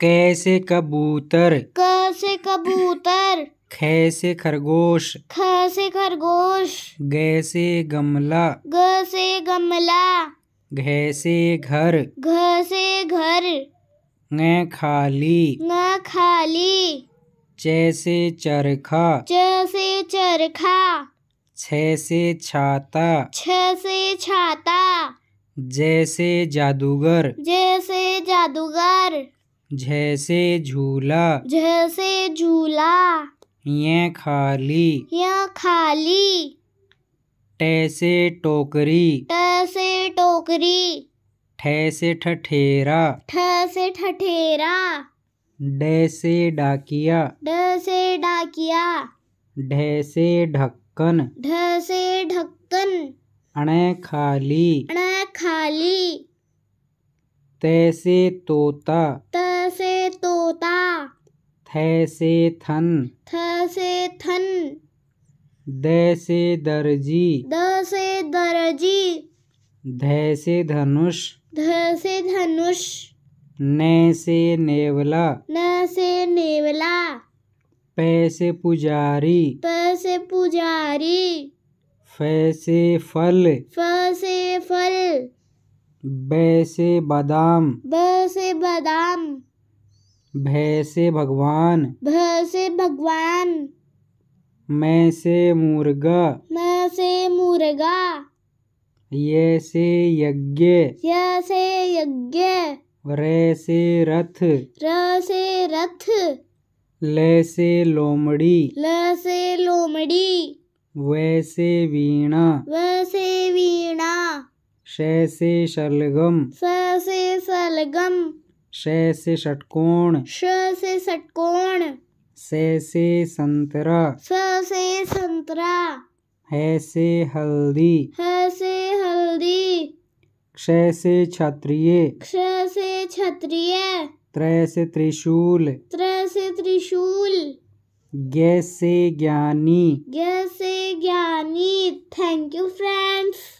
कैसे कबूतर कैसे कबूतर खैसे खरगोश खैसे खरगोश गैसे गमला गैसे गमला घैसे से घर घैसे घर ङ खाली ङ खाली जैसे चरखा जैसे चरखा छ से छाता छ से छाता जैसे जादूगर जैसे जादूगर जैसे झूला जैसे झूला ये खाली ये खाली टैसे टोकरी टैसे टोकरी ठैसे ठठेरा ठैसे ठठेरा डैसे डाकिया डैसे डाकिया ढैसे ढक्कन ढैसे ढक्कन अणे खाली अणे खाली तैसे तोता थ से थन थ से थन द से दर्जी द से दर्जी ध से धनुष ध से धनुष न से नेवला न से नेवला प से पुजारी प से पुजारी फ से फल फ से फल ब से बादाम ब से बादाम भैसे भगवान भैसे से भगवान मैं से मुर्गा मै से मुर्गा ये से यज्ञ ये से यज्ञ रे से रथ रे से रथ ले से लोमड़ी ल से लोमड़ी वे से वीणा वैसे से वीणा श से शलगम शे से सलगम से षटकोण श से षटकोण से से संतरा स से संतरा है से हल्दी है से हल्दी क्ष से क्षत्रिय क्ष से क्षत्रिय त्र से त्रिशूल त्र से त्रिशूल गै से ज्ञानी गै से ज्ञानी थैंक यू फ्रेंड्स